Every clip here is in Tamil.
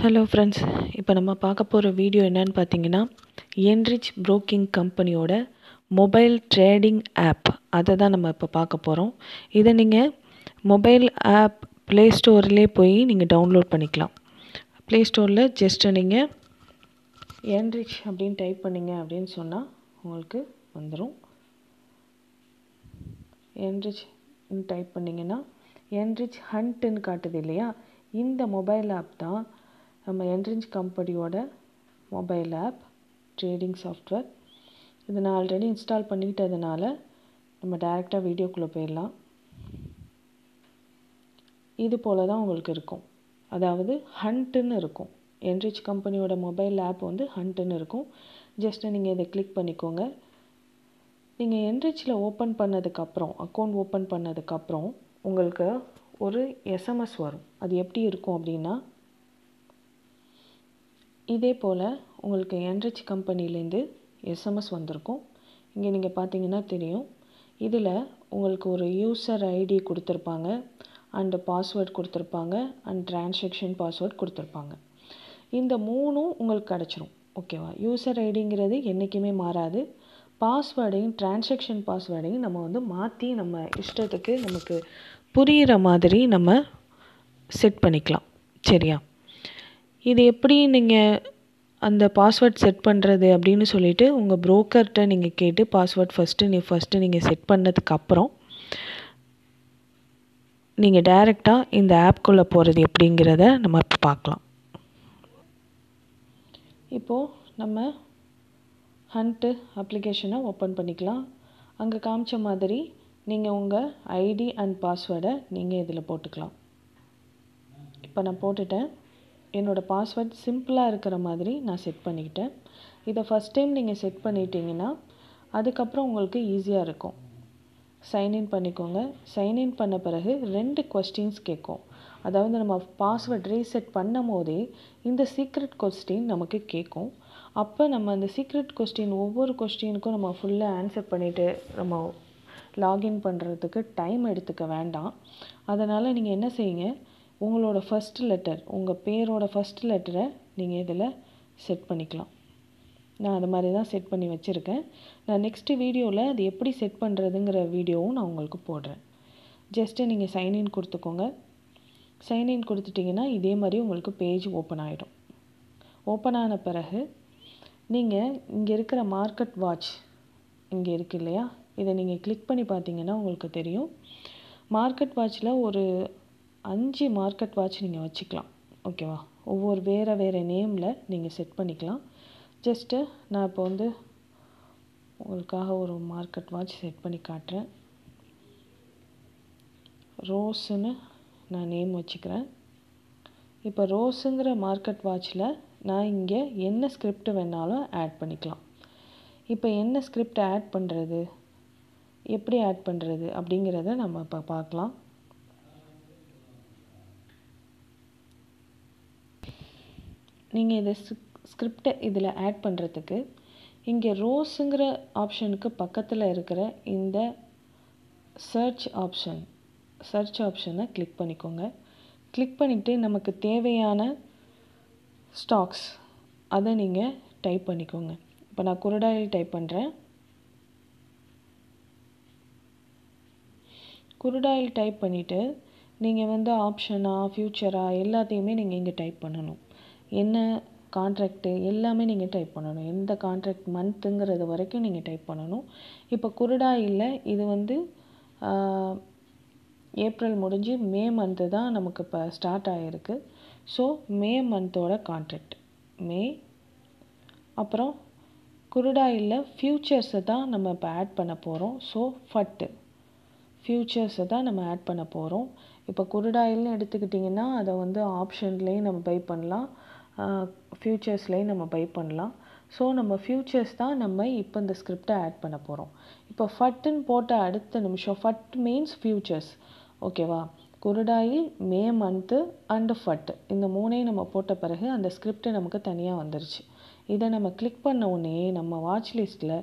ஹலோ ஃப்ரெண்ட்ஸ் இப்போ நம்ம பார்க்க போகிற வீடியோ என்னன்னு பார்த்தீங்கன்னா என்ரிச் ப்ரோக்கிங் கம்பெனியோட மொபைல் ட்ரேடிங் ஆப் அதை தான் நம்ம இப்போ பார்க்க போகிறோம் இதை நீங்கள் மொபைல் ஆப் ப்ளே ஸ்டோர்லேயே போய் நீங்கள் டவுன்லோட் பண்ணிக்கலாம் ப்ளே ஸ்டோரில் ஜஸ்ட்டு நீங்கள் என்ரிச் அப்படின்னு டைப் பண்ணிங்க அப்படின்னு சொன்னால் உங்களுக்கு வந்துடும் என்ரிச்னு டைப் பண்ணிங்கன்னா என்ரிச் ஹண்ட்டுன்னு காட்டுது இல்லையா இந்த மொபைல் ஆப் தான் நம்ம என்ட்ரன்ஸ் கம்பெனியோட மொபைல் ஆப் ட்ரேடிங் சாஃப்ட்வேர் இதை நான் ஆல்ரெடி இன்ஸ்டால் பண்ணிக்கிட்டதுனால நம்ம டேரெக்டாக வீடியோக்குள்ளே போயிடலாம் இது போல் தான் உங்களுக்கு இருக்கும் அதாவது ஹண்ட்டுன்னு இருக்கும் என்ரிச் கம்பெனியோட மொபைல் ஆப் வந்து ஹண்ட்டுன்னு இருக்கும் ஜஸ்ட்டு நீங்கள் இதை கிளிக் பண்ணிக்கோங்க நீங்கள் என்ரிச்சில் ஓப்பன் பண்ணதுக்கப்புறம் அக்கௌண்ட் ஓப்பன் பண்ணதுக்கப்புறம் உங்களுக்கு ஒரு எஸ்எம்எஸ் வரும் அது எப்படி இருக்கும் அப்படின்னா இதே போல் உங்களுக்கு என்ரிச் கம்பெனிலேருந்து எஸ்எம்எஸ் வந்திருக்கும் இங்கே நீங்கள் பார்த்தீங்கன்னா தெரியும் இதில் உங்களுக்கு ஒரு யூசர் ஐடி கொடுத்துருப்பாங்க அண்டு பாஸ்வேர்ட் கொடுத்துருப்பாங்க அண்ட் டிரான்சாக்ஷன் பாஸ்வேர்ட் கொடுத்துருப்பாங்க இந்த மூணும் உங்களுக்கு கிடச்சிரும் ஓகேவா யூசர் ஐடிங்கிறது என்றைக்குமே மாறாது பாஸ்வேர்டையும் ட்ரான்ஸாக்ஷன் பாஸ்வேர்டையும் நம்ம வந்து மாற்றி நம்ம இஷ்டத்துக்கு நமக்கு புரிகிற மாதிரி நம்ம செட் பண்ணிக்கலாம் சரியா இது எப்படி நீங்கள் அந்த பாஸ்வேர்ட் செட் பண்ணுறது அப்படின்னு சொல்லிவிட்டு உங்கள் ப்ரோக்கர்கிட்ட நீங்கள் கேட்டு பாஸ்வேர்ட் ஃபஸ்ட்டு நீ ஃபஸ்ட்டு நீங்கள் செட் பண்ணதுக்கப்புறம் நீங்கள் டைரெக்டாக இந்த ஆப்குள்ளே போகிறது எப்படிங்கிறத நம்ம இப்போ பார்க்கலாம் இப்போது நம்ம ஹண்ட்டு அப்ளிகேஷனை ஓப்பன் பண்ணிக்கலாம் அங்கே காமிச்ச மாதிரி நீங்கள் உங்கள் ஐடி அண்ட் பாஸ்வேர்டை நீங்கள் இதில் போட்டுக்கலாம் இப்போ நான் போட்டுட்டேன் என்னோடய பாஸ்வேர்ட் சிம்பிளாக இருக்கிற மாதிரி நான் செட் பண்ணிக்கிட்டேன் இதை ஃபஸ்ட் டைம் நீங்கள் செட் பண்ணிட்டீங்கன்னா அதுக்கப்புறம் உங்களுக்கு ஈஸியாக இருக்கும் சைன்இன் பண்ணிக்கோங்க சைன்இன் பண்ண பிறகு ரெண்டு கொஸ்டின்ஸ் கேட்கும் அதாவது நம்ம பாஸ்வேர்ட் ரீசெட் பண்ணும் போதே இந்த சீக்ரெட் கொஸ்டின் நமக்கு கேட்கும் அப்போ நம்ம அந்த சீக்ரெட் கொஸ்டின் ஒவ்வொரு கொஸ்டினுக்கும் நம்ம ஃபுல்லாக ஆன்சர் பண்ணிவிட்டு நம்ம லாகின் பண்ணுறதுக்கு டைம் எடுத்துக்க வேண்டாம் அதனால் நீங்கள் என்ன செய்யுங்க உங்களோட ஃபஸ்ட் லெட்டர் உங்கள் பேரோட ஃபஸ்ட் லெட்டரை நீங்கள் இதில் செட் பண்ணிக்கலாம் நான் அது மாதிரி தான் செட் பண்ணி வச்சுருக்கேன் நான் நெக்ஸ்ட்டு வீடியோவில் அது எப்படி செட் பண்ணுறதுங்கிற வீடியோவும் நான் உங்களுக்கு போடுறேன் ஜஸ்ட்டு நீங்கள் சைன்இன் கொடுத்துக்கோங்க சைன்இன் கொடுத்துட்டிங்கன்னா இதே மாதிரி உங்களுக்கு பேஜ் ஓப்பன் ஆகிடும் ஓப்பன் ஆன பிறகு நீங்கள் இங்கே இருக்கிற மார்க்கெட் வாட்ச் இங்கே இருக்குது இல்லையா இதை நீங்கள் கிளிக் பண்ணி பார்த்தீங்கன்னா உங்களுக்கு தெரியும் மார்க்கெட் வாட்சில் ஒரு அஞ்சு மார்க்கெட் வாட்ச் நீங்கள் வச்சுக்கலாம் ஓகேவா ஒவ்வொரு வேறு வேறு நேமில் நீங்கள் செட் பண்ணிக்கலாம் ஜஸ்ட்டு நான் இப்போ வந்து உங்களுக்காக ஒரு மார்க்கெட் வாட்ச் செட் பண்ணி காட்டுறேன் ரோஸுன்னு நான் நேம் வச்சுக்கிறேன் இப்போ ரோஸுங்கிற மார்க்கெட் வாட்ச்சில் நான் இங்கே என்ன ஸ்கிரிப்ட் வேணாலும் ஆட் பண்ணிக்கலாம் இப்போ என்ன ஸ்கிரிப்ட் ஆட் பண்ணுறது எப்படி ஆட் பண்ணுறது அப்படிங்கிறத நம்ம இப்போ பார்க்கலாம் நீங்கள் இதை ஸ்கிரிப்டை இதில் ஆட் பண்ணுறதுக்கு இங்கே ரோஸுங்கிற ஆப்ஷனுக்கு பக்கத்தில் இருக்கிற இந்த சர்ச் ஆப்ஷன் சர்ச் ஆப்ஷனை கிளிக் பண்ணிக்கோங்க கிளிக் பண்ணிவிட்டு நமக்கு தேவையான ஸ்டாக்ஸ் அதை நீங்கள் டைப் பண்ணிக்கோங்க இப்போ நான் குரடாயில் டைப் பண்ணுறேன் குருடாயில் டைப் பண்ணிவிட்டு நீங்கள் வந்து ஆப்ஷனாக ஃப்யூச்சராக எல்லாத்தையுமே நீங்கள் இங்கே டைப் பண்ணணும் என்ன காண்ட்ராக்ட்டு எல்லாமே நீங்கள் டைப் பண்ணணும் எந்த காண்ட்ராக்ட் மந்த்துங்கிறது வரைக்கும் நீங்கள் டைப் பண்ணணும் இப்போ குருடா இல்லை இது வந்து ஏப்ரல் முடிஞ்சு மே மந்த்து தான் நமக்கு இப்போ ஸ்டார்ட் ஆகிருக்கு ஸோ மே மந்தோட கான்ட்ராக்ட் மே அப்புறம் குருடா இல்லை ஃப்யூச்சர்ஸை தான் நம்ம இப்போ ஆட் பண்ண போகிறோம் ஸோ ஃபட்டு ஃப்யூச்சர்ஸை தான் நம்ம ஆட் பண்ண போகிறோம் இப்போ குருடாயில்னு எடுத்துக்கிட்டிங்கன்னா அதை வந்து ஆப்ஷன்லேயும் நம்ம பை பண்ணலாம் ஃப்யூச்சர்ஸ்லேயும் நம்ம பை பண்ணலாம் ஸோ நம்ம ஃப்யூச்சர்ஸ் தான் நம்ம இப்போ இந்த ஸ்கிரிப்டை ஆட் பண்ண போகிறோம் இப்போ ஃபட்டுன்னு போட்ட அடுத்த நிமிஷம் ஃபட் மீன்ஸ் ஃப்யூச்சர்ஸ் ஓகேவா குருடாயி மே மந்த்து அண்டு ஃபட் இந்த மூணையும் நம்ம போட்ட பிறகு அந்த ஸ்கிரிப்ட் நமக்கு தனியாக வந்துருச்சு இதை நம்ம கிளிக் பண்ண உடனே நம்ம வாட்ச் லிஸ்ட்டில்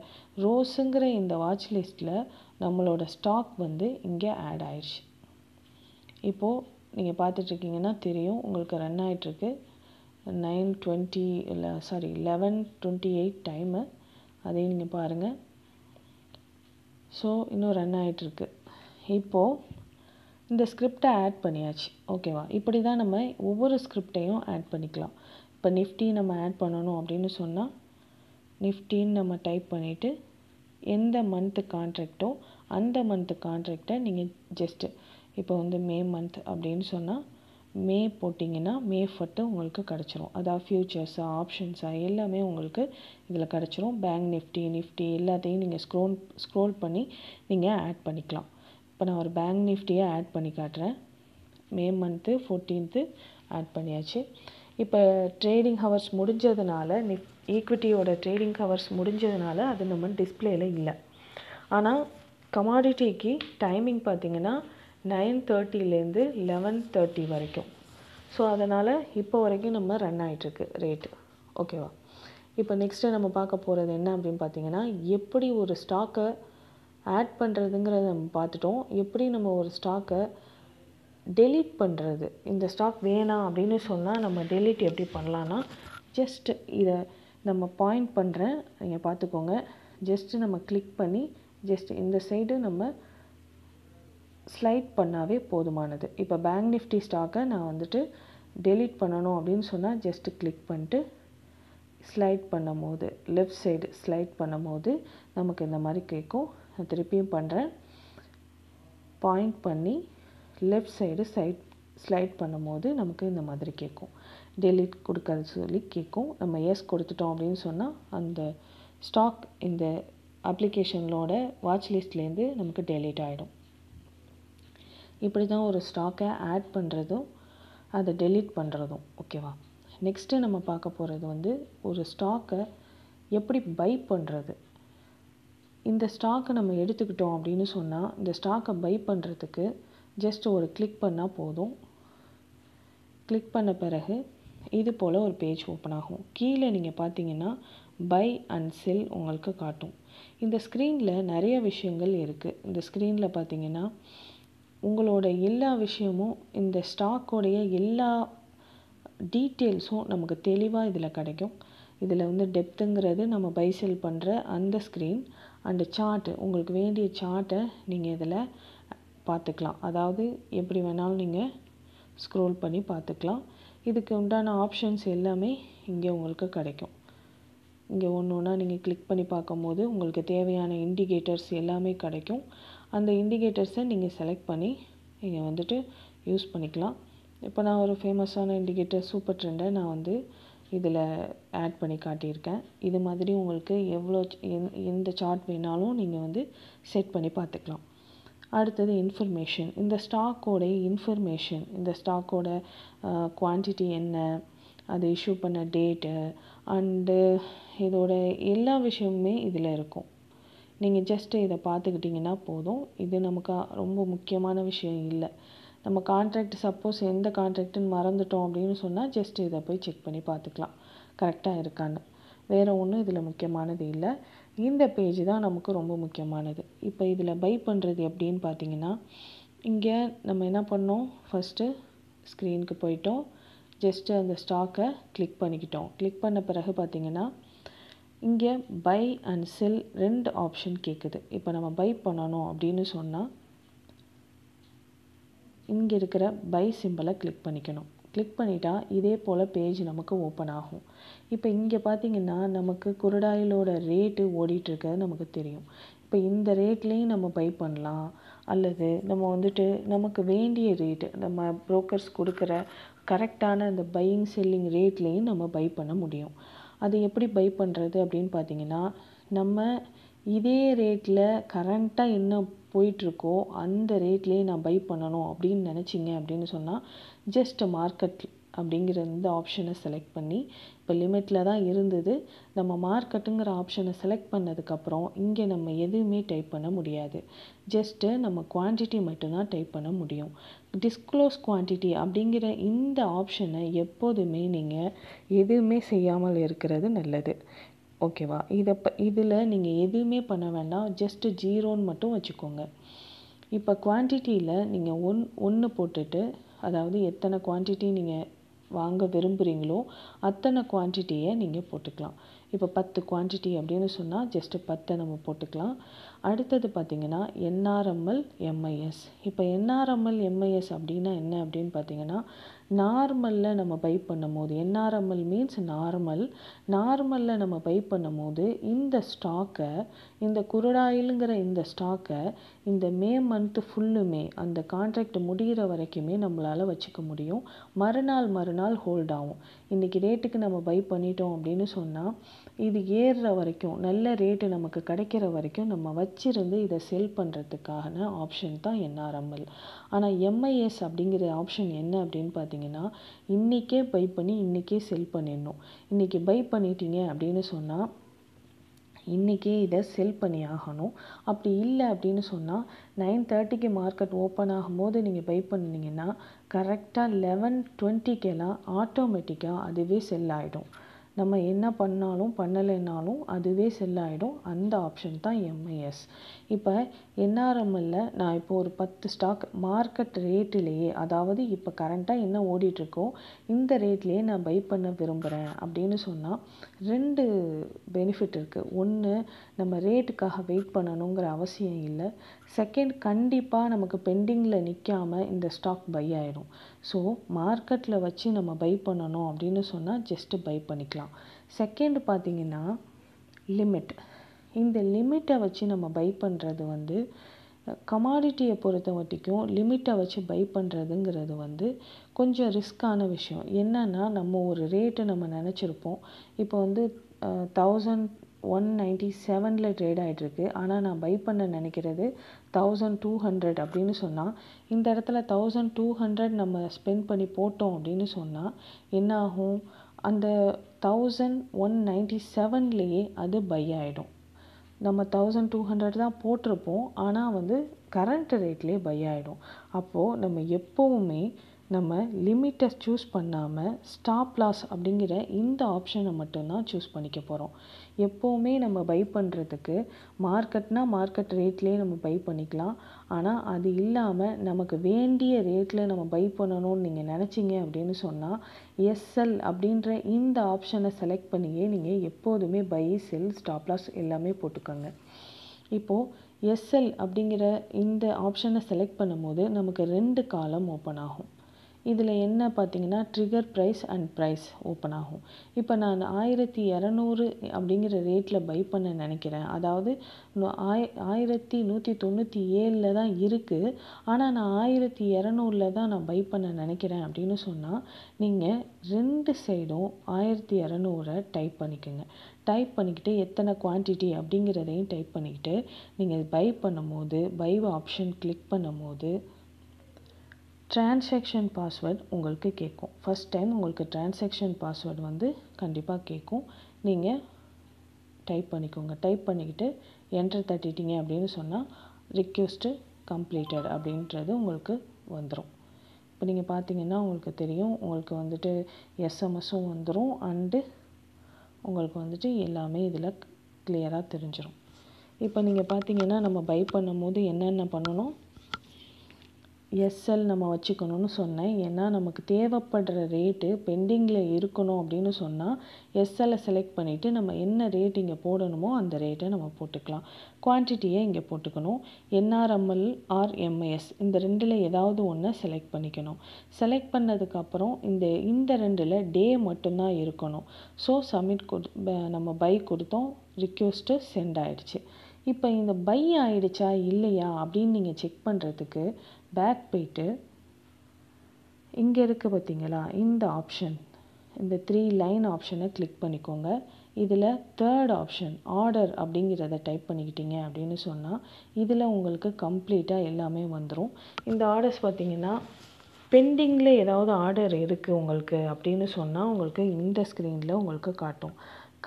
ரோஸுங்கிற இந்த வாட்ச் லிஸ்ட்டில் நம்மளோட ஸ்டாக் வந்து இங்கே ஆட் ஆயிடுச்சு இப்போது நீங்கள் பார்த்துட்ருக்கீங்கன்னா தெரியும் உங்களுக்கு ரன் ஆகிட்டுருக்கு நைன் டுவெண்ட்டி இல்லை sorry eleven twenty eight time அதையும் நீங்கள் பாருங்கள் ஸோ இன்னும் ரன் ஆகிட்டுருக்கு இப்போது இந்த ஸ்கிரிப்டை ஆட் பண்ணியாச்சு ஓகேவா இப்படி தான் நம்ம ஒவ்வொரு ஸ்கிரிப்டையும் ஆட் பண்ணிக்கலாம் இப்போ நிஃப்டி நம்ம ஆட் பண்ணணும் அப்படின்னு சொன்னால் நிஃப்டின்னு நம்ம டைப் பண்ணிவிட்டு எந்த மந்த்து கான்ட்ராக்டோ அந்த மந்த்து கான்ட்ராக்டை நீங்கள் ஜஸ்ட்டு இப்போ வந்து மே மந்த் அப்படின்னு சொன்னால் மே போட்டிங்கன்னா மே ஃபர்ட்டு உங்களுக்கு கிடச்சிரும் அதாவது ஃபியூச்சர்ஸாக ஆப்ஷன்ஸாக எல்லாமே உங்களுக்கு இதில் கிடச்சிரும் பேங்க் நிஃப்டி நிஃப்டி எல்லாத்தையும் நீங்கள் ஸ்க்ரோல் ஸ்க்ரோல் பண்ணி நீங்கள் ஆட் பண்ணிக்கலாம் இப்போ நான் ஒரு பேங்க் நிஃப்டியை ஆட் பண்ணி காட்டுறேன் மே மந்த்து ஃபோர்டீன்த்து ஆட் பண்ணியாச்சு இப்போ ட்ரேடிங் ஹவர்ஸ் முடிஞ்சதுனால நிஃப் ஈக்விட்டியோட ட்ரேடிங் ஹவர்ஸ் முடிஞ்சதுனால அது நம்ம டிஸ்பிளேயில் இல்லை ஆனால் கமாடிட்டிக்கு டைமிங் பார்த்திங்கன்னா நைன் தேர்ட்டிலேருந்து லெவன் தேர்ட்டி வரைக்கும் ஸோ அதனால் இப்போ வரைக்கும் நம்ம ரன் ஆகிட்டுருக்கு ரேட்டு ஓகேவா இப்போ நெக்ஸ்ட்டு நம்ம பார்க்க போகிறது என்ன அப்படின்னு பார்த்தீங்கன்னா எப்படி ஒரு ஸ்டாக்கை ஆட் பண்ணுறதுங்கிறத நம்ம பார்த்துட்டோம் எப்படி நம்ம ஒரு ஸ்டாக்கை டெலீட் பண்ணுறது இந்த ஸ்டாக் வேணாம் அப்படின்னு சொன்னால் நம்ம டெலிட் எப்படி பண்ணலான்னா ஜஸ்ட் இதை நம்ம பாயிண்ட் பண்ணுறேன் நீங்கள் பார்த்துக்கோங்க ஜஸ்ட்டு நம்ம கிளிக் பண்ணி ஜஸ்ட் இந்த சைடு நம்ம ஸ்லைட் பண்ணாவே போதுமானது இப்போ பேங்க் நிஃப்டி ஸ்டாக்கை நான் வந்துட்டு டெலீட் பண்ணணும் அப்படின்னு சொன்னால் ஜஸ்ட்டு கிளிக் பண்ணிட்டு ஸ்லைட் பண்ணும் போது லெஃப்ட் சைடு ஸ்லைட் பண்ணும் போது நமக்கு இந்த மாதிரி கேட்கும் நான் திருப்பியும் பண்ணுறேன் பாயிண்ட் பண்ணி லெஃப்ட் சைடு சைட் ஸ்லைட் பண்ணும் போது நமக்கு இந்த மாதிரி கேட்கும் டெலிட் கொடுக்காது சொல்லி கேட்கும் நம்ம எஸ் கொடுத்துட்டோம் அப்படின்னு சொன்னால் அந்த ஸ்டாக் இந்த அப்ளிகேஷனோட வாட்ச் லிஸ்ட்லேருந்து நமக்கு டெலிட் ஆகிடும் இப்படி தான் ஒரு ஸ்டாக்கை ஆட் பண்ணுறதும் அதை டெலீட் பண்ணுறதும் ஓகேவா நெக்ஸ்ட்டு நம்ம பார்க்க போகிறது வந்து ஒரு ஸ்டாக்கை எப்படி பை பண்ணுறது இந்த ஸ்டாக்கை நம்ம எடுத்துக்கிட்டோம் அப்படின்னு சொன்னால் இந்த ஸ்டாக்கை பை பண்ணுறதுக்கு ஜஸ்ட் ஒரு கிளிக் பண்ணால் போதும் கிளிக் பண்ண பிறகு இது போல் ஒரு பேஜ் ஓப்பன் ஆகும் கீழே நீங்கள் பார்த்தீங்கன்னா பை அண்ட் செல் உங்களுக்கு காட்டும் இந்த ஸ்க்ரீனில் நிறைய விஷயங்கள் இருக்குது இந்த ஸ்க்ரீனில் பார்த்தீங்கன்னா உங்களோட எல்லா விஷயமும் இந்த ஸ்டாக்கோடைய எல்லா டீட்டெயில்ஸும் நமக்கு தெளிவாக இதில் கிடைக்கும் இதில் வந்து டெப்த்துங்கிறது நம்ம பை செல் பண்ணுற அந்த ஸ்க்ரீன் அண்டு சார்ட்டு உங்களுக்கு வேண்டிய சார்ட்டை நீங்கள் இதில் பார்த்துக்கலாம் அதாவது எப்படி வேணாலும் நீங்கள் ஸ்க்ரோல் பண்ணி பார்த்துக்கலாம் இதுக்கு உண்டான ஆப்ஷன்ஸ் எல்லாமே இங்கே உங்களுக்கு கிடைக்கும் இங்கே ஒன்று ஒன்றா நீங்கள் கிளிக் பண்ணி பார்க்கும்போது உங்களுக்கு தேவையான இண்டிகேட்டர்ஸ் எல்லாமே கிடைக்கும் அந்த இண்டிகேட்டர்ஸை நீங்கள் செலக்ட் பண்ணி நீங்கள் வந்துட்டு யூஸ் பண்ணிக்கலாம் இப்போ நான் ஒரு ஃபேமஸான இண்டிகேட்டர் சூப்பர் ட்ரெண்டை நான் வந்து இதில் ஆட் பண்ணி காட்டியிருக்கேன் இது மாதிரி உங்களுக்கு எவ்வளோ எந்த சார்ட் வேணாலும் நீங்கள் வந்து செட் பண்ணி பார்த்துக்கலாம் அடுத்தது இன்ஃபர்மேஷன் இந்த ஸ்டாக்கோடைய இன்ஃபர்மேஷன் இந்த ஸ்டாக்கோட குவான்டிட்டி என்ன அது இஷ்யூ பண்ண டேட்டு அண்டு இதோட எல்லா விஷயமுமே இதில் இருக்கும் நீங்கள் ஜஸ்ட்டு இதை பார்த்துக்கிட்டிங்கன்னா போதும் இது நமக்கு ரொம்ப முக்கியமான விஷயம் இல்லை நம்ம கான்ட்ராக்ட் சப்போஸ் எந்த கான்ட்ராக்ட்டுன்னு மறந்துட்டோம் அப்படின்னு சொன்னால் ஜஸ்ட் இதை போய் செக் பண்ணி பார்த்துக்கலாம் கரெக்டாக இருக்கான்னு வேறு ஒன்றும் இதில் முக்கியமானது இல்லை இந்த பேஜ் தான் நமக்கு ரொம்ப முக்கியமானது இப்போ இதில் பை பண்ணுறது எப்படின்னு பார்த்தீங்கன்னா இங்கே நம்ம என்ன பண்ணோம் ஃபஸ்ட்டு ஸ்க்ரீனுக்கு போயிட்டோம் ஜஸ்ட்டு அந்த ஸ்டாக்கை கிளிக் பண்ணிக்கிட்டோம் கிளிக் பண்ண பிறகு பார்த்திங்கன்னா இங்கே பை அண்ட் செல் ரெண்டு ஆப்ஷன் கேட்குது இப்போ நம்ம பை பண்ணணும் அப்படின்னு சொன்னால் இங்கே இருக்கிற பை சிம்பிளை கிளிக் பண்ணிக்கணும் கிளிக் பண்ணிட்டா இதே போல் பேஜ் நமக்கு ஓப்பன் ஆகும் இப்போ இங்கே பார்த்தீங்கன்னா நமக்கு குருடாயிலோட ரேட்டு ஓடிட்டுருக்கிறது நமக்கு தெரியும் இப்போ இந்த ரேட்லேயும் நம்ம பை பண்ணலாம் அல்லது நம்ம வந்துட்டு நமக்கு வேண்டிய ரேட்டு நம்ம ப்ரோக்கர்ஸ் கொடுக்குற கரெக்டான அந்த பையிங் செல்லிங் ரேட்லேயும் நம்ம பை பண்ண முடியும் அது எப்படி பை பண்ணுறது அப்படின்னு பார்த்தீங்கன்னா நம்ம இதே ரேட்டில் கரண்ட்டாக என்ன போயிட்டுருக்கோ அந்த ரேட்லேயே நான் பை பண்ணணும் அப்படின்னு நினச்சிங்க அப்படின்னு சொன்னால் ஜஸ்ட் மார்க்கெட் அப்படிங்கிற இந்த ஆப்ஷனை செலக்ட் பண்ணி இப்போ லிமிட்டில் தான் இருந்தது நம்ம மார்க்கெட்டுங்கிற ஆப்ஷனை செலக்ட் பண்ணதுக்கப்புறம் இங்கே நம்ம எதுவுமே டைப் பண்ண முடியாது ஜஸ்ட்டு நம்ம குவான்டிட்டி மட்டும்தான் டைப் பண்ண முடியும் டிஸ்க்ளோஸ் குவான்டிட்டி அப்படிங்கிற இந்த ஆப்ஷனை எப்போதுமே நீங்கள் எதுவுமே செய்யாமல் இருக்கிறது நல்லது ஓகேவா இதை ப இதில் நீங்கள் எதுவுமே பண்ண வேண்டாம் ஜஸ்ட்டு ஜீரோன்னு மட்டும் வச்சுக்கோங்க இப்போ குவான்டிட்டியில் நீங்கள் ஒன் ஒன்று போட்டுட்டு அதாவது எத்தனை குவான்டிட்டி நீங்கள் வாங்க விரும்புகிறீங்களோ அத்தனை குவான்டிட்டியை நீங்கள் போட்டுக்கலாம் இப்போ பத்து குவான்டிட்டி அப்படின்னு சொன்னால் ஜஸ்ட்டு பத்தை நம்ம போட்டுக்கலாம் அடுத்தது பார்த்திங்கன்னா என்ஆர்எம்எல் எம்ஐஎஸ் இப்போ என்ஆர்எம்எல் எம்ஐஎஸ் அப்படின்னா என்ன அப்படின்னு பார்த்தீங்கன்னா நார்மலில் நம்ம பை பண்ணும் போது என்ஆர்எம்எல் மீன்ஸ் நார்மல் நார்மலில் நம்ம பை பண்ணும் போது இந்த ஸ்டாக்கை இந்த குருடாயிலுங்கிற இந்த ஸ்டாக்கை இந்த மே மந்த்து ஃபுல்லுமே அந்த கான்ட்ராக்ட் முடிகிற வரைக்குமே நம்மளால் வச்சுக்க முடியும் மறுநாள் மறுநாள் ஹோல்ட் ஆகும் இன்றைக்கி ரேட்டுக்கு நம்ம பை பண்ணிட்டோம் அப்படின்னு சொன்னால் இது ஏறுற வரைக்கும் நல்ல ரேட்டு நமக்கு கிடைக்கிற வரைக்கும் நம்ம வச்சுருந்து இதை செல் பண்ணுறதுக்கான ஆப்ஷன் தான் என்ஆர்எம்எல் ஆனால் எம்ஐஎஸ் அப்படிங்கிற ஆப்ஷன் என்ன அப்படின்னு பார்த்தீங்கன்னா இன்றைக்கே பை பண்ணி இன்றைக்கே செல் பண்ணிடணும் இன்றைக்கி பை பண்ணிட்டீங்க அப்படின்னு சொன்னால் இன்றைக்கே இதை செல் பண்ணி ஆகணும் அப்படி இல்லை அப்படின்னு சொன்னால் நைன் தேர்ட்டிக்கு மார்க்கெட் ஓப்பன் ஆகும்போது நீங்கள் பை பண்ணிங்கன்னா கரெக்டாக லெவன் டுவெண்ட்டிக்கெல்லாம் ஆட்டோமேட்டிக்காக அதுவே செல் ஆகிடும் நம்ம என்ன பண்ணாலும் பண்ணலைன்னாலும் அதுவே செல்லாயிடும் அந்த ஆப்ஷன் தான் எம்ஐஎஸ் இப்போ என்ஆர்எம்மில் நான் இப்போ ஒரு பத்து ஸ்டாக் மார்க்கெட் ரேட்டிலேயே அதாவது இப்போ கரண்ட்டாக என்ன ஓடிட்டுருக்கோ இந்த ரேட்லேயே நான் பை பண்ண விரும்புகிறேன் அப்படின்னு சொன்னால் ரெண்டு பெனிஃபிட் இருக்குது ஒன்று நம்ம ரேட்டுக்காக வெயிட் பண்ணணுங்கிற அவசியம் இல்லை செகண்ட் கண்டிப்பாக நமக்கு பெண்டிங்கில் நிற்காமல் இந்த ஸ்டாக் பை ஆகிடும் ஸோ மார்க்கெட்டில் வச்சு நம்ம பை பண்ணணும் அப்படின்னு சொன்னால் ஜஸ்ட்டு பை பண்ணிக்கலாம் செகண்ட் பார்த்திங்கன்னா லிமிட் இந்த லிமிட்டை வச்சு நம்ம பை பண்ணுறது வந்து கமாடிட்டியை பொறுத்த வரைக்கும் லிமிட்டை வச்சு பை பண்ணுறதுங்கிறது வந்து கொஞ்சம் ரிஸ்க்கான விஷயம் என்னென்னா நம்ம ஒரு ரேட்டு நம்ம நினச்சிருப்போம் இப்போ வந்து தௌசண்ட் ஒன் நைன்ட்டி செவனில் ட்ரேட் ஆகிட்டுருக்கு ஆனால் நான் பை பண்ண நினைக்கிறது தௌசண்ட் டூ ஹண்ட்ரட் அப்படின்னு சொன்னால் இந்த இடத்துல தௌசண்ட் டூ ஹண்ட்ரட் நம்ம ஸ்பெண்ட் பண்ணி போட்டோம் அப்படின்னு சொன்னால் என்ன ஆகும் அந்த தௌசண்ட் ஒன் நைன்ட்டி செவன்லேயே அது பை ஆகிடும் நம்ம தௌசண்ட் டூ ஹண்ட்ரட் தான் போட்டிருப்போம் ஆனால் வந்து கரண்ட் ரேட்லேயே பை ஆகிடும் அப்போது நம்ம எப்போவுமே நம்ம லிமிட்டை சூஸ் பண்ணாமல் ஸ்டாப் லாஸ் அப்படிங்கிற இந்த ஆப்ஷனை மட்டும்தான் சூஸ் பண்ணிக்க போகிறோம் எப்போவுமே நம்ம பை பண்ணுறதுக்கு மார்க்கெட்னால் மார்க்கெட் ரேட்லேயே நம்ம பை பண்ணிக்கலாம் ஆனால் அது இல்லாமல் நமக்கு வேண்டிய ரேட்டில் நம்ம பை பண்ணணும்னு நீங்கள் நினச்சிங்க அப்படின்னு சொன்னால் எஸ்எல் அப்படின்ற இந்த ஆப்ஷனை செலக்ட் பண்ணியே நீங்கள் எப்போதுமே பை செல் ஸ்டாப்லாஸ் எல்லாமே போட்டுக்கோங்க இப்போது எஸ்எல் அப்படிங்கிற இந்த ஆப்ஷனை செலக்ட் பண்ணும்போது நமக்கு ரெண்டு காலம் ஓப்பன் ஆகும் இதில் என்ன பார்த்தீங்கன்னா trigger price and price open ஆகும் இப்போ நான் ஆயிரத்தி இரநூறு அப்படிங்கிற ரேட்டில் பை பண்ண நினைக்கிறேன் அதாவது ஆய ஆயிரத்தி நூற்றி தொண்ணூற்றி ஏழில் தான் இருக்குது ஆனால் நான் ஆயிரத்தி இரநூறில் தான் நான் பை பண்ண நினைக்கிறேன் அப்படின்னு சொன்னால் நீங்கள் ரெண்டு சைடும் ஆயிரத்தி இரநூறை டைப் பண்ணிக்கோங்க டைப் பண்ணிக்கிட்டு எத்தனை குவான்டிட்டி அப்படிங்கிறதையும் டைப் பண்ணிக்கிட்டு நீங்கள் பை பண்ணும்போது பை ஆப்ஷன் கிளிக் பண்ணும்போது ட்ரான்சாக்ஷன் பாஸ்வேர்ட் உங்களுக்கு கேட்கும் ஃபஸ்ட் டைம் உங்களுக்கு ட்ரான்சாக்ஷன் பாஸ்வேர்டு வந்து கண்டிப்பாக கேட்கும் நீங்கள் டைப் பண்ணிக்கோங்க டைப் பண்ணிக்கிட்டு என்டர் தட்டிட்டீங்க அப்படின்னு சொன்னால் ரிக்வெஸ்ட்டு கம்ப்ளீட்டட் அப்படின்றது உங்களுக்கு வந்துடும் இப்போ நீங்கள் பார்த்தீங்கன்னா உங்களுக்கு தெரியும் உங்களுக்கு வந்துட்டு எஸ்எம்எஸும் வந்துடும் அண்டு உங்களுக்கு வந்துட்டு எல்லாமே இதில் க்ளியராக தெரிஞ்சிடும் இப்போ நீங்கள் பார்த்தீங்கன்னா நம்ம பை பண்ணும்போது என்னென்ன பண்ணணும் எஸ்எல் நம்ம வச்சுக்கணும்னு சொன்னேன் ஏன்னா நமக்கு தேவைப்படுற ரேட்டு பெண்டிங்கில் இருக்கணும் அப்படின்னு சொன்னால் எஸ்எல்லை செலக்ட் பண்ணிவிட்டு நம்ம என்ன ரேட் இங்கே போடணுமோ அந்த ரேட்டை நம்ம போட்டுக்கலாம் குவான்டிட்டியை இங்கே போட்டுக்கணும் என்ஆர்எம்எல் ஆர் இந்த ரெண்டில் ஏதாவது ஒன்று செலக்ட் பண்ணிக்கணும் செலக்ட் பண்ணதுக்கப்புறம் இந்த இந்த ரெண்டில் டே மட்டும்தான் இருக்கணும் ஸோ சப்மிட் கொடு நம்ம பை கொடுத்தோம் ரிக்வெஸ்ட்டு சென்ட் ஆகிடுச்சு இப்போ இந்த பை ஆயிடுச்சா இல்லையா அப்படின்னு நீங்கள் செக் பண்ணுறதுக்கு பேக் போயிட்டு இங்கே இருக்குது பார்த்தீங்களா இந்த ஆப்ஷன் இந்த த்ரீ லைன் ஆப்ஷனை கிளிக் பண்ணிக்கோங்க இதில் தேர்ட் ஆப்ஷன் ஆர்டர் அப்படிங்கிறத டைப் பண்ணிக்கிட்டீங்க அப்படின்னு சொன்னால் இதில் உங்களுக்கு கம்ப்ளீட்டாக எல்லாமே வந்துடும் இந்த ஆர்டர்ஸ் பார்த்தீங்கன்னா பெண்டிங்கில் ஏதாவது ஆர்டர் இருக்குது உங்களுக்கு அப்படின்னு சொன்னால் உங்களுக்கு இந்த ஸ்க்ரீனில் உங்களுக்கு காட்டும்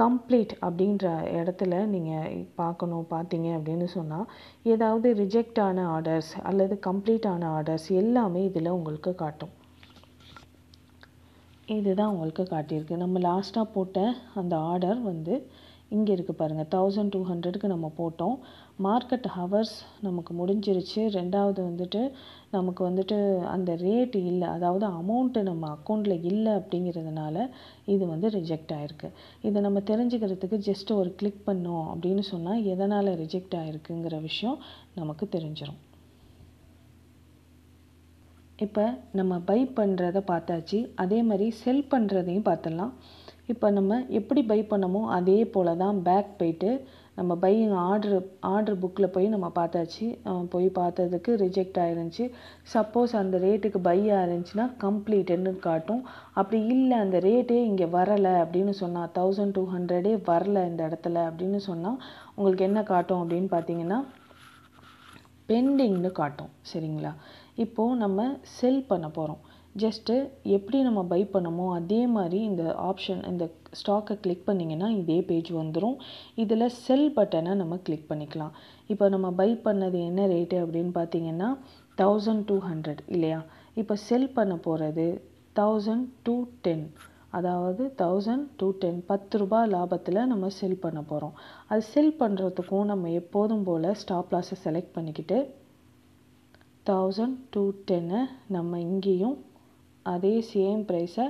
கம்ப்ளீட் அப்படின்ற இடத்துல நீங்கள் பார்க்கணும் பார்த்தீங்க அப்படின்னு சொன்னால் ஏதாவது ரிஜெக்ட் ஆன ஆர்டர்ஸ் அல்லது கம்ப்ளீட் ஆன ஆர்டர்ஸ் எல்லாமே இதில் உங்களுக்கு காட்டும் இதுதான் உங்களுக்கு காட்டியிருக்கு நம்ம லாஸ்ட்டாக போட்ட அந்த ஆர்டர் வந்து இங்கே இருக்குது பாருங்கள் தௌசண்ட் டூ ஹண்ட்ரடுக்கு நம்ம போட்டோம் மார்க்கெட் ஹவர்ஸ் நமக்கு முடிஞ்சிருச்சு ரெண்டாவது வந்துட்டு நமக்கு வந்துட்டு அந்த ரேட் இல்லை அதாவது அமௌண்ட்டு நம்ம அக்கௌண்ட்டில் இல்லை அப்படிங்கிறதுனால இது வந்து ரிஜெக்ட் ஆகிருக்கு இதை நம்ம தெரிஞ்சுக்கிறதுக்கு ஜஸ்ட் ஒரு கிளிக் பண்ணோம் அப்படின்னு சொன்னால் எதனால் ரிஜெக்ட் ஆகிருக்குங்கிற விஷயம் நமக்கு தெரிஞ்சிடும் இப்போ நம்ம பை பண்ணுறத பார்த்தாச்சு அதே மாதிரி செல் பண்ணுறதையும் பார்த்துடலாம் இப்போ நம்ம எப்படி பை பண்ணமோ அதே போல் தான் பேக் போயிட்டு நம்ம பையன் ஆர்ட்ரு ஆர்ட்ரு புக்கில் போய் நம்ம பார்த்தாச்சு போய் பார்த்ததுக்கு ரிஜெக்ட் ஆகிருந்துச்சி சப்போஸ் அந்த ரேட்டுக்கு பை ஆயிருந்துச்சுன்னா கம்ப்ளீட்டுன்னு காட்டும் அப்படி இல்லை அந்த ரேட்டே இங்கே வரலை அப்படின்னு சொன்னால் தௌசண்ட் டூ ஹண்ட்ரடே வரல இந்த இடத்துல அப்படின்னு சொன்னால் உங்களுக்கு என்ன காட்டும் அப்படின்னு பார்த்தீங்கன்னா பெண்டிங்னு காட்டும் சரிங்களா இப்போது நம்ம செல் பண்ண போகிறோம் ஜஸ்ட்டு எப்படி நம்ம பை பண்ணமோ அதே மாதிரி இந்த ஆப்ஷன் இந்த ஸ்டாக்கை கிளிக் பண்ணிங்கன்னா இதே பேஜ் வந்துடும் இதில் செல் பட்டனை நம்ம கிளிக் பண்ணிக்கலாம் இப்போ நம்ம பை பண்ணது என்ன ரேட்டு அப்படின்னு பார்த்தீங்கன்னா தௌசண்ட் டூ ஹண்ட்ரட் இல்லையா இப்போ செல் பண்ண போகிறது தௌசண்ட் டூ டென் அதாவது தௌசண்ட் டூ டென் பத்து ரூபா லாபத்தில் நம்ம செல் பண்ண போகிறோம் அது செல் பண்ணுறதுக்கும் நம்ம எப்போதும் போல் ஸ்டாப் லாஸை செலக்ட் பண்ணிக்கிட்டு தௌசண்ட் டூ டென்னை நம்ம இங்கேயும் அதே சேம் ப்ரைஸை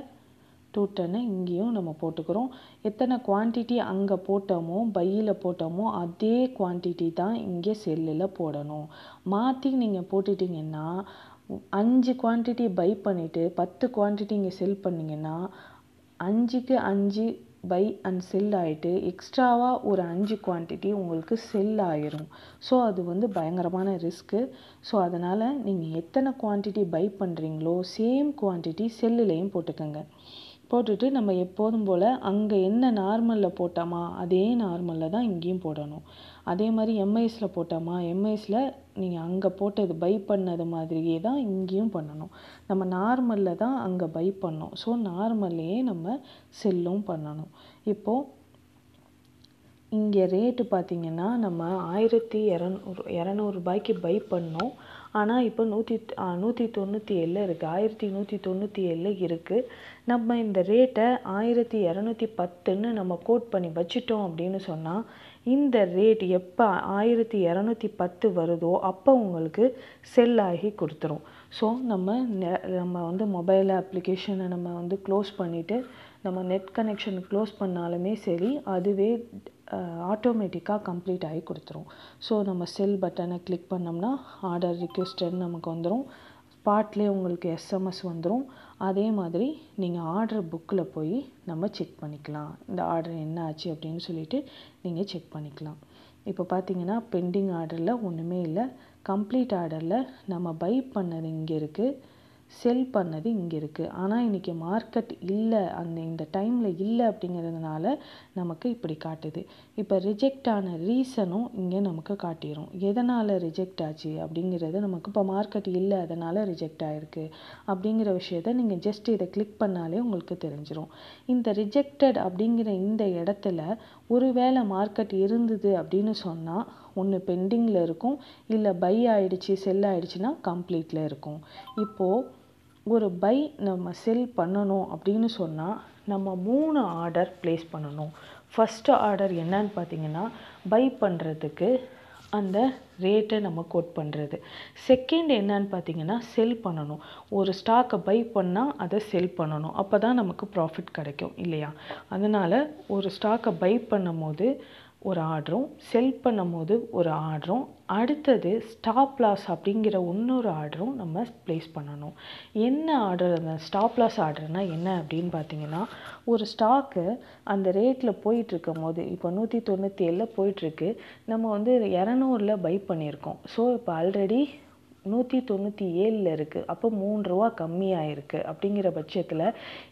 டூ டென்னை இங்கேயும் நம்ம போட்டுக்கிறோம் எத்தனை குவான்டிட்டி அங்கே போட்டோமோ பையில் போட்டோமோ அதே குவான்டிட்டி தான் இங்கே செல்லில் போடணும் மாற்றி நீங்கள் போட்டுட்டிங்கன்னா அஞ்சு குவான்டிட்டி பை பண்ணிவிட்டு பத்து குவான்டிட்டி இங்கே செல் பண்ணிங்கன்னா அஞ்சுக்கு அஞ்சு பை அண்ட் செல் ஆகிட்டு எக்ஸ்ட்ராவாக ஒரு அஞ்சு குவான்டிட்டி உங்களுக்கு செல் ஆயிரும் ஸோ அது வந்து பயங்கரமான ரிஸ்க்கு ஸோ அதனால் நீங்கள் எத்தனை குவான்டிட்டி பை பண்ணுறீங்களோ சேம் குவான்டிட்டி செல்லுலேயும் போட்டுக்கோங்க போட்டுட்டு நம்ம எப்போதும் போல் அங்கே என்ன நார்மலில் போட்டோமா அதே நார்மலில் தான் இங்கேயும் போடணும் அதே மாதிரி எம்ஐஎஸில் போட்டோமா எம்ஐஎஸில் நீங்கள் அங்கே போட்டது பை பண்ணது மாதிரியே தான் இங்கேயும் பண்ணணும் நம்ம நார்மலில் தான் அங்கே பை பண்ணோம் ஸோ நார்மல்லையே நம்ம செல்லும் பண்ணணும் இப்போது இங்கே ரேட்டு பார்த்திங்கன்னா நம்ம ஆயிரத்தி இரநூறு இரநூறுபாய்க்கு பை பண்ணோம் ஆனால் இப்போ நூற்றி நூற்றி தொண்ணூற்றி ஏழில் இருக்குது ஆயிரத்தி நூற்றி தொண்ணூற்றி ஏழில் இருக்குது நம்ம இந்த ரேட்டை ஆயிரத்தி இரநூத்தி பத்துன்னு நம்ம கோட் பண்ணி வச்சுட்டோம் அப்படின்னு சொன்னால் இந்த ரேட் எப்போ ஆயிரத்தி இரநூத்தி பத்து வருதோ அப்போ உங்களுக்கு செல் ஆகி கொடுத்துரும் ஸோ நம்ம நெ நம்ம வந்து மொபைல் அப்ளிகேஷனை நம்ம வந்து க்ளோஸ் பண்ணிவிட்டு நம்ம நெட் கனெக்ஷன் க்ளோஸ் பண்ணாலுமே சரி அதுவே ஆட்டோமேட்டிக்காக கம்ப்ளீட் ஆகி கொடுத்துரும் ஸோ நம்ம செல் பட்டனை கிளிக் பண்ணோம்னா ஆர்டர் ரிக்வெஸ்டட் நமக்கு வந்துடும் ஸ்பாட்லேயே உங்களுக்கு எஸ்எம்எஸ் வந்துடும் அதே மாதிரி நீங்கள் ஆர்டர் புக்கில் போய் நம்ம செக் பண்ணிக்கலாம் இந்த ஆர்டர் என்ன ஆச்சு அப்படின்னு சொல்லிட்டு நீங்கள் செக் பண்ணிக்கலாம் இப்போ பார்த்தீங்கன்னா பெண்டிங் ஆர்டரில் ஒன்றுமே இல்லை கம்ப்ளீட் ஆர்டரில் நம்ம பை பண்ணது இங்கே இருக்குது செல் பண்ணது இங்கே இருக்குது ஆனால் இன்றைக்கி மார்க்கெட் இல்லை அந்த இந்த டைமில் இல்லை அப்படிங்கிறதுனால நமக்கு இப்படி காட்டுது இப்போ ரிஜெக்ட் ஆன ரீசனும் இங்கே நமக்கு காட்டிடும் எதனால் ரிஜெக்ட் ஆச்சு அப்படிங்கிறது நமக்கு இப்போ மார்க்கெட் இல்லை அதனால் ரிஜெக்ட் ஆகிருக்கு அப்படிங்கிற விஷயத்த நீங்கள் ஜஸ்ட் இதை கிளிக் பண்ணாலே உங்களுக்கு தெரிஞ்சிடும் இந்த ரிஜெக்டட் அப்படிங்கிற இந்த இடத்துல ஒருவேளை மார்க்கெட் இருந்தது அப்படின்னு சொன்னால் ஒன்று பெண்டிங்கில் இருக்கும் இல்லை பை ஆகிடுச்சி செல் ஆகிடுச்சின்னா கம்ப்ளீட்டில் இருக்கும் இப்போது ஒரு பை நம்ம செல் பண்ணணும் அப்படின்னு சொன்னால் நம்ம மூணு ஆர்டர் ப்ளேஸ் பண்ணணும் ஃபஸ்ட்டு ஆர்டர் என்னன்னு பார்த்தீங்கன்னா பை பண்ணுறதுக்கு அந்த ரேட்டை நம்ம கோட் பண்ணுறது செகண்ட் என்னன்னு பார்த்தீங்கன்னா செல் பண்ணணும் ஒரு ஸ்டாக்கை பை பண்ணால் அதை செல் பண்ணணும் அப்போ தான் நமக்கு ப்ராஃபிட் கிடைக்கும் இல்லையா அதனால் ஒரு ஸ்டாக்கை பை பண்ணும் போது ஒரு ஆர்டரும் செல் பண்ணும்போது ஒரு ஆர்டரும் அடுத்தது ஸ்டாப் லாஸ் அப்படிங்கிற இன்னொரு ஆர்டரும் நம்ம ப்ளேஸ் பண்ணணும் என்ன ஆர்டர் அந்த ஸ்டாப் லாஸ் ஆர்டர்னால் என்ன அப்படின்னு பார்த்தீங்கன்னா ஒரு ஸ்டாக்கு அந்த ரேட்டில் போயிட்டுருக்கும் போது இப்போ நூற்றி தொண்ணூற்றி ஏழில் போயிட்டுருக்கு நம்ம வந்து இரநூறுல பை பண்ணியிருக்கோம் ஸோ இப்போ ஆல்ரெடி நூற்றி தொண்ணூற்றி ஏழில் இருக்குது அப்போ மூணு ரூபா கம்மியாயிருக்கு அப்படிங்கிற பட்சத்தில்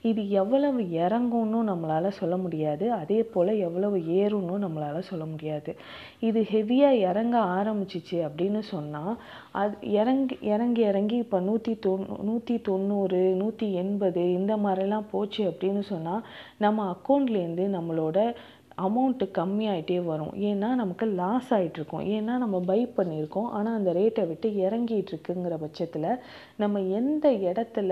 இது எவ்வளவு இறங்கும்னு நம்மளால் சொல்ல முடியாது அதே போல் எவ்வளவு ஏறும்னு நம்மளால் சொல்ல முடியாது இது ஹெவியாக இறங்க ஆரம்பிச்சிச்சு அப்படின்னு சொன்னால் அது இறங்கி இறங்கி இறங்கி இப்போ நூற்றி தொண்ணூ நூற்றி தொண்ணூறு நூற்றி எண்பது இந்த மாதிரிலாம் போச்சு அப்படின்னு சொன்னால் நம்ம அக்கௌண்ட்லேருந்து நம்மளோட அமௌண்ட்டு கம்மியாகிட்டே வரும் ஏன்னா நமக்கு லாஸ் ஆகிட்டுருக்கும் ஏன்னா நம்ம பை பண்ணியிருக்கோம் ஆனால் அந்த ரேட்டை விட்டு இறங்கிட்டுருக்குங்கிற பட்சத்தில் நம்ம எந்த இடத்துல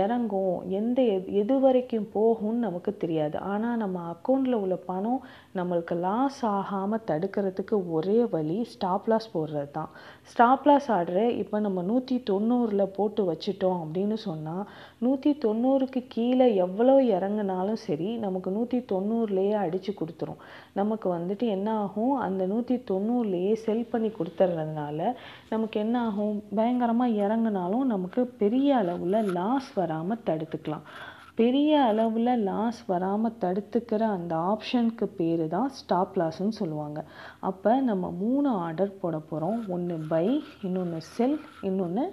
இறங்கும் எந்த எது வரைக்கும் போகும்னு நமக்கு தெரியாது ஆனால் நம்ம அக்கௌண்ட்டில் உள்ள பணம் நம்மளுக்கு லாஸ் ஆகாமல் தடுக்கிறதுக்கு ஒரே வழி ஸ்டாப் லாஸ் போடுறது தான் ஸ்டாப் லாஸ் ஆர்டரை இப்போ நம்ம நூற்றி தொண்ணூறில் போட்டு வச்சுட்டோம் அப்படின்னு சொன்னால் நூற்றி தொண்ணூறுக்கு கீழே எவ்வளோ இறங்கினாலும் சரி நமக்கு நூற்றி தொண்ணூறுலேயே அடித்து கொடுத்து கொடுத்துரும் நமக்கு வந்துட்டு என்ன ஆகும் அந்த நூற்றி தொண்ணூறுலேயே செல் பண்ணி கொடுத்துறதுனால நமக்கு என்ன ஆகும் பயங்கரமாக இறங்கினாலும் நமக்கு பெரிய அளவில் லாஸ் வராமல் தடுத்துக்கலாம் பெரிய அளவில் லாஸ் வராமல் தடுத்துக்கிற அந்த ஆப்ஷனுக்கு பேர் தான் ஸ்டாப் லாஸ்ன்னு சொல்லுவாங்க அப்போ நம்ம மூணு ஆர்டர் போட போகிறோம் ஒன்று பை இன்னொன்று செல் இன்னொன்று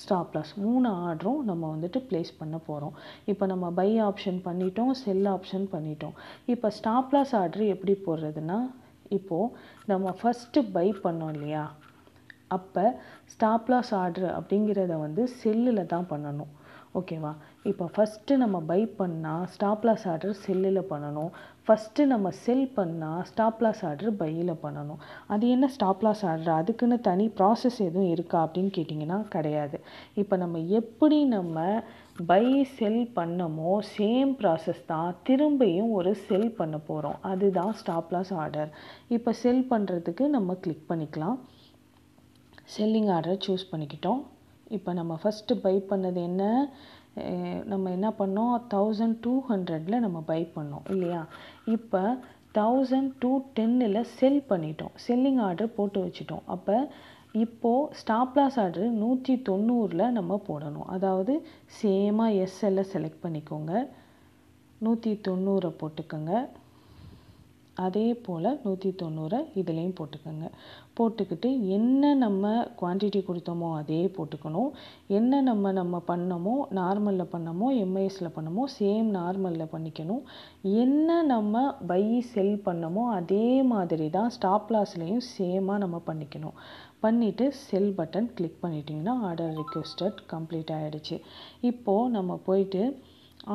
ஸ்டாப் லாஸ் மூணு ஆர்டரும் நம்ம வந்துட்டு ப்ளேஸ் பண்ண போகிறோம் இப்போ நம்ம பை ஆப்ஷன் பண்ணிட்டோம் செல் ஆப்ஷன் பண்ணிட்டோம் இப்போ ஸ்டாப் லாஸ் ஆர்டர் எப்படி போடுறதுனா இப்போது நம்ம ஃபஸ்ட்டு பை பண்ணோம் இல்லையா அப்போ ஸ்டாப் லாஸ் ஆர்டர் அப்படிங்கிறத வந்து செல்லில் தான் பண்ணணும் ஓகேவா இப்போ ஃபஸ்ட்டு நம்ம பை பண்ணால் ஸ்டாப்லாஸ் ஆர்டர் செல்லில் பண்ணணும் ஃபஸ்ட்டு நம்ம செல் பண்ணால் ஸ்டாப்லாஸ் ஆர்டர் பையில் பண்ணணும் அது என்ன ஸ்டாப்லாஸ் ஆர்டர் அதுக்குன்னு தனி ப்ராசஸ் எதுவும் இருக்கா அப்படின்னு கேட்டிங்கன்னா கிடையாது இப்போ நம்ம எப்படி நம்ம பை செல் பண்ணமோ சேம் ப்ராசஸ் தான் திரும்பியும் ஒரு செல் பண்ண போகிறோம் அதுதான் ஸ்டாப்லாஸ் ஆர்டர் இப்போ செல் பண்ணுறதுக்கு நம்ம கிளிக் பண்ணிக்கலாம் செல்லிங் ஆர்டர் சூஸ் பண்ணிக்கிட்டோம் இப்போ நம்ம ஃபஸ்ட்டு பை பண்ணது என்ன நம்ம என்ன பண்ணோம் தௌசண்ட் டூ ஹண்ட்ரடில் நம்ம பை பண்ணோம் இல்லையா இப்போ தௌசண்ட் டூ டென்னில் செல் பண்ணிட்டோம் செல்லிங் ஆர்டர் போட்டு வச்சுட்டோம் அப்போ இப்போது ஸ்டாப்லாஸ் ஆர்டர் நூற்றி தொண்ணூறில் நம்ம போடணும் அதாவது சேமாக எஸ்எல்ல செலக்ட் பண்ணிக்கோங்க நூற்றி தொண்ணூறை போட்டுக்கோங்க அதே போல் நூற்றி தொண்ணூறை இதுலேயும் போட்டுக்கோங்க போட்டுக்கிட்டு என்ன நம்ம குவான்டிட்டி கொடுத்தோமோ அதே போட்டுக்கணும் என்ன நம்ம நம்ம பண்ணமோ நார்மலில் பண்ணமோ எம்ஐஎஸில் பண்ணமோ சேம் நார்மலில் பண்ணிக்கணும் என்ன நம்ம பை செல் பண்ணமோ அதே மாதிரி தான் ஸ்டாப் லாஸ்லேயும் சேமாக நம்ம பண்ணிக்கணும் பண்ணிவிட்டு செல் பட்டன் கிளிக் பண்ணிட்டிங்கன்னா ஆர்டர் ரிக்வஸ்டட் கம்ப்ளீட் ஆகிடுச்சு இப்போது நம்ம போயிட்டு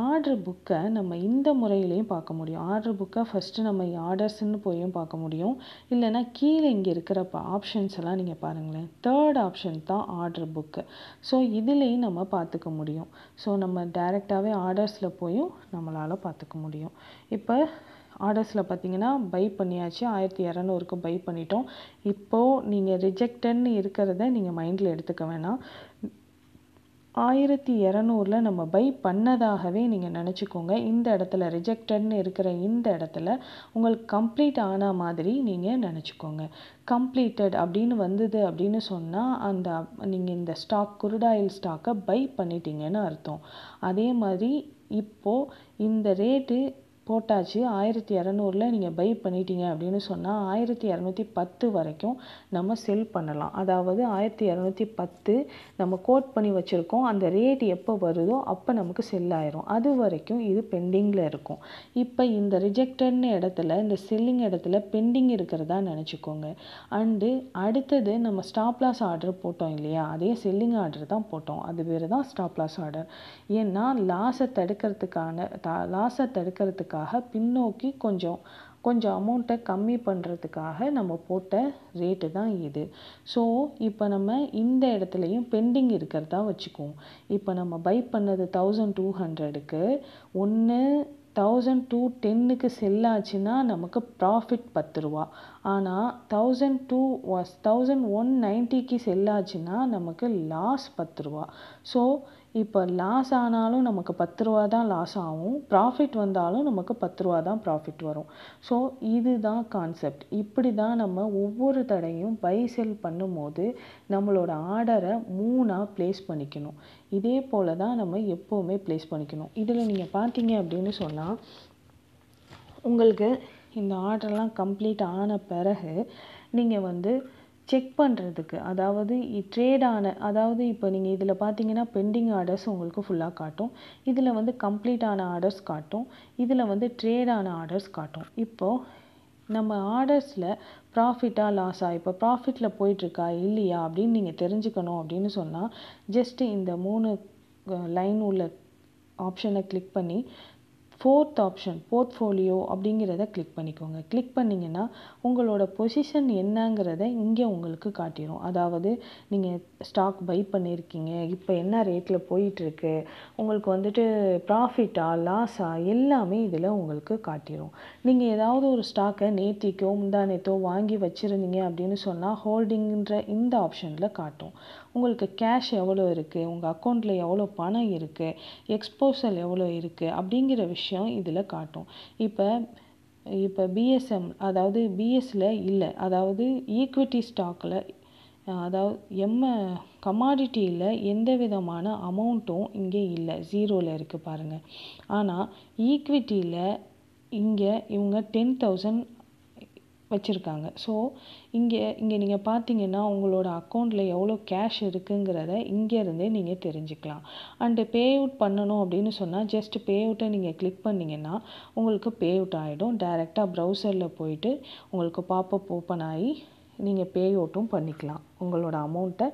ஆர்ட்ரு புக்கை நம்ம இந்த முறையிலேயும் பார்க்க முடியும் ஆர்டர் புக்கை ஃபஸ்ட்டு நம்ம ஆர்டர்ஸ்ன்னு போயும் பார்க்க முடியும் இல்லைன்னா கீழே இங்கே இருக்கிற ஆப்ஷன்ஸ் எல்லாம் நீங்கள் பாருங்களேன் தேர்ட் ஆப்ஷன் தான் ஆர்ட்ரு புக்கு ஸோ இதுலேயும் நம்ம பார்த்துக்க முடியும் ஸோ நம்ம டைரெக்டாகவே ஆர்டர்ஸில் போயும் நம்மளால் பார்த்துக்க முடியும் இப்போ ஆர்டர்ஸில் பார்த்தீங்கன்னா பை பண்ணியாச்சு ஆயிரத்தி இரநூறுக்கு பை பண்ணிட்டோம் இப்போது நீங்கள் ரிஜெக்டட்னு இருக்கிறத நீங்கள் மைண்டில் எடுத்துக்க வேணாம் ஆயிரத்தி இரநூறில் நம்ம பை பண்ணதாகவே நீங்கள் நினச்சிக்கோங்க இந்த இடத்துல ரிஜெக்டட்னு இருக்கிற இந்த இடத்துல உங்களுக்கு கம்ப்ளீட் ஆன மாதிரி நீங்கள் நினச்சிக்கோங்க கம்ப்ளீட்டட் அப்படின்னு வந்தது அப்படின்னு சொன்னால் அந்த நீங்கள் இந்த ஸ்டாக் குருடாயில் ஸ்டாக்கை பை பண்ணிட்டீங்கன்னு அர்த்தம் அதே மாதிரி இப்போது இந்த ரேட்டு போட்டாச்சு ஆயிரத்தி இரநூறுல நீங்கள் பை பண்ணிட்டீங்க அப்படின்னு சொன்னால் ஆயிரத்தி இரநூத்தி பத்து வரைக்கும் நம்ம செல் பண்ணலாம் அதாவது ஆயிரத்தி இரநூத்தி பத்து நம்ம கோட் பண்ணி வச்சுருக்கோம் அந்த ரேட் எப்போ வருதோ அப்போ நமக்கு செல் ஆயிரும் அது வரைக்கும் இது பெண்டிங்கில் இருக்கும் இப்போ இந்த ரிஜெக்டட்னு இடத்துல இந்த செல்லிங் இடத்துல பெண்டிங் இருக்கிறதா நினச்சிக்கோங்க அண்டு அடுத்தது நம்ம ஸ்டாப்லாஸ் ஆர்டர் போட்டோம் இல்லையா அதே செல்லிங் ஆர்டர் தான் போட்டோம் அது பேர் தான் ஸ்டாப்லாஸ் ஆர்டர் ஏன்னா லாஸை தடுக்கிறதுக்கான லாஸை தடுக்கிறதுக்காக பண்ணுறதுக்காக பின்னோக்கி கொஞ்சம் கொஞ்சம் அமௌண்ட்டை கம்மி பண்ணுறதுக்காக நம்ம போட்ட ரேட்டு தான் இது ஸோ இப்போ நம்ம இந்த இடத்துலையும் பெண்டிங் இருக்கிறதா வச்சுக்குவோம் இப்போ நம்ம பை பண்ணது தௌசண்ட் டூ ஹண்ட்ரடுக்கு ஒன்று தௌசண்ட் டூ டென்னுக்கு செல்லாச்சுன்னா நமக்கு ப்ராஃபிட் பத்து ரூபா ஆனால் தௌசண்ட் டூ தௌசண்ட் ஒன் நைன்ட்டிக்கு செல்லாச்சுன்னா நமக்கு லாஸ் பத்து ரூபா ஸோ இப்போ லாஸ் ஆனாலும் நமக்கு பத்து ரூபா தான் லாஸ் ஆகும் ப்ராஃபிட் வந்தாலும் நமக்கு பத்து ரூபா தான் ப்ராஃபிட் வரும் ஸோ இது தான் கான்செப்ட் இப்படி தான் நம்ம ஒவ்வொரு தடையும் பை செல் பண்ணும்போது நம்மளோட ஆர்டரை மூணாக ப்ளேஸ் பண்ணிக்கணும் இதே போல் தான் நம்ம எப்போவுமே ப்ளேஸ் பண்ணிக்கணும் இதில் நீங்கள் பார்த்தீங்க அப்படின்னு சொன்னால் உங்களுக்கு இந்த ஆர்டர்லாம் கம்ப்ளீட் ஆன பிறகு நீங்கள் வந்து செக் பண்ணுறதுக்கு அதாவது ட்ரேட் ஆன அதாவது இப்போ நீங்கள் இதில் பார்த்தீங்கன்னா பெண்டிங் ஆர்டர்ஸ் உங்களுக்கு ஃபுல்லாக காட்டும் இதில் வந்து கம்ப்ளீட் ஆன ஆர்டர்ஸ் காட்டும் இதில் வந்து ட்ரேட் ஆன ஆர்டர்ஸ் காட்டும் இப்போது நம்ம ஆர்டர்ஸில் ப்ராஃபிட்டாக லாஸாக இப்போ ப்ராஃபிட்டில் போயிட்டுருக்கா இல்லையா அப்படின்னு நீங்கள் தெரிஞ்சுக்கணும் அப்படின்னு சொன்னால் ஜஸ்ட்டு இந்த மூணு லைன் உள்ள ஆப்ஷனை கிளிக் பண்ணி ஃபோர்த் ஆப்ஷன் போர்ட்ஃபோலியோ அப்படிங்கிறத கிளிக் பண்ணிக்கோங்க கிளிக் பண்ணிங்கன்னா உங்களோட பொசிஷன் என்னங்கிறத இங்கே உங்களுக்கு காட்டிடும் அதாவது நீங்கள் ஸ்டாக் பை பண்ணியிருக்கீங்க இப்போ என்ன ரேட்டில் போயிட்டுருக்கு உங்களுக்கு வந்துட்டு ப்ராஃபிட்டா லாஸா எல்லாமே இதில் உங்களுக்கு காட்டிடும் நீங்கள் ஏதாவது ஒரு ஸ்டாக்கை நேத்திக்கோ முந்தானேத்தோ வாங்கி வச்சுருந்தீங்க அப்படின்னு சொன்னால் ஹோல்டிங்கிற இந்த ஆப்ஷனில் காட்டும் உங்களுக்கு கேஷ் எவ்வளோ இருக்குது உங்கள் அக்கௌண்ட்டில் எவ்வளோ பணம் இருக்குது எக்ஸ்போசல் எவ்வளோ இருக்குது அப்படிங்கிற விஷயம் இதில் காட்டும் இப்போ இப்போ பிஎஸ்எம் அதாவது பிஎஸ்சில் இல்லை அதாவது ஈக்விட்டி ஸ்டாக்கில் அதாவது எம்ம கமாடிட்டியில் எந்த விதமான அமௌண்ட்டும் இங்கே இல்லை ஜீரோவில் இருக்குது பாருங்கள் ஆனால் ஈக்விட்டியில் இங்கே இவங்க டென் தௌசண்ட் வச்சுருக்காங்க ஸோ இங்கே இங்கே நீங்கள் பார்த்தீங்கன்னா உங்களோட அக்கௌண்ட்டில் எவ்வளோ கேஷ் இருக்குங்கிறத இங்கேருந்தே நீங்கள் தெரிஞ்சுக்கலாம் அண்டு பே அவுட் பண்ணணும் அப்படின்னு சொன்னால் ஜஸ்ட் பே அவுட்டை நீங்கள் கிளிக் பண்ணிங்கன்னா உங்களுக்கு பே அவுட் ஆகிடும் டைரெக்டாக ப்ரௌசரில் போயிட்டு உங்களுக்கு பாப்பப் ஓப்பன் ஆகி நீங்கள் பே அவுட்டும் பண்ணிக்கலாம் உங்களோட அமௌண்ட்டை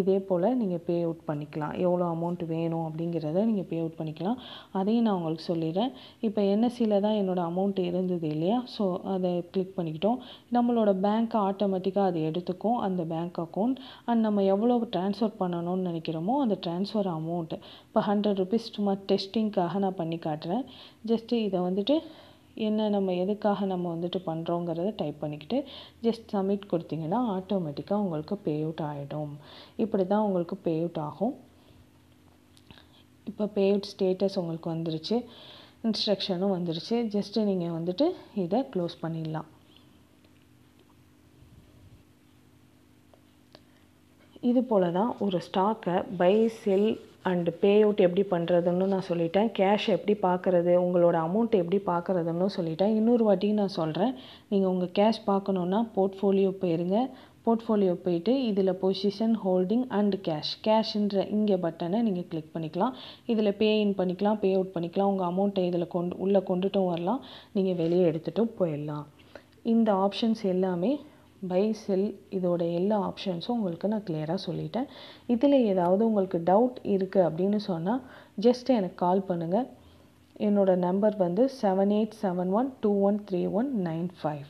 இதே போல் நீங்கள் பே அவுட் பண்ணிக்கலாம் எவ்வளோ அமௌண்ட் வேணும் அப்படிங்கிறத நீங்கள் பே அவுட் பண்ணிக்கலாம் அதையும் நான் உங்களுக்கு சொல்லிடுறேன் இப்போ என்எஸ்சியில் e தான் என்னோடய அமௌண்ட் இருந்தது இல்லையா ஸோ அதை கிளிக் பண்ணிக்கிட்டோம் நம்மளோட பேங்க் ஆட்டோமேட்டிக்காக அது எடுத்துக்கும் அந்த பேங்க் அக்கௌண்ட் அண்ட் நம்ம எவ்வளோ ட்ரான்ஸ்ஃபர் பண்ணணும்னு நினைக்கிறோமோ அந்த ட்ரான்ஸ்ஃபர் அமௌண்ட்டு இப்போ ஹண்ட்ரட் ருபீஸ் சும்மா டெஸ்டிங்க்காக நான் பண்ணி காட்டுறேன் ஜஸ்ட்டு இதை வந்துட்டு என்ன நம்ம எதுக்காக நம்ம வந்துட்டு பண்ணுறோங்கிறத டைப் பண்ணிக்கிட்டு ஜஸ்ட் சப்மிட் கொடுத்தீங்கன்னா ஆட்டோமேட்டிக்காக உங்களுக்கு பே அவுட் ஆகிடும் இப்படி தான் உங்களுக்கு பே அவுட் ஆகும் இப்போ பே அவுட் ஸ்டேட்டஸ் உங்களுக்கு வந்துருச்சு இன்ஸ்ட்ரக்ஷனும் வந்துருச்சு ஜஸ்ட்டு நீங்கள் வந்துட்டு இதை க்ளோஸ் பண்ணிடலாம் இது போல தான் ஒரு ஸ்டாக்கை buy sell and pay out எப்படி பண்ணுறதுன்னு நான் சொல்லிட்டேன் கேஷ் எப்படி பார்க்குறது உங்களோட அமௌண்ட் எப்படி பார்க்குறதுன்னு சொல்லிட்டேன் இன்னொரு வாட்டியும் நான் சொல்கிறேன் நீங்கள் உங்கள் கேஷ் பார்க்கணுன்னா போர்ட்ஃபோலியோ போயிருங்க போர்ட்ஃபோலியோ போயிட்டு இதில் பொசிஷன் ஹோல்டிங் அண்டு கேஷ் கேஷுன்ற இங்கே பட்டனை நீங்கள் கிளிக் பண்ணிக்கலாம் இதில் பே இன் பண்ணிக்கலாம் பே அவுட் பண்ணிக்கலாம் உங்கள் அமௌண்ட்டை இதில் கொண்டு உள்ளே கொண்டுட்டும் வரலாம் நீங்கள் வெளியே எடுத்துகிட்டும் போயிடலாம் இந்த ஆப்ஷன்ஸ் எல்லாமே பை செல் இதோட எல்லா ஆப்ஷன்ஸும் உங்களுக்கு நான் கிளியராக சொல்லிட்டேன் இதில் ஏதாவது உங்களுக்கு டவுட் இருக்குது அப்படின்னு சொன்னால் ஜஸ்ட் எனக்கு கால் பண்ணுங்கள் என்னோடய நம்பர் வந்து seven eight seven one two one three one nine five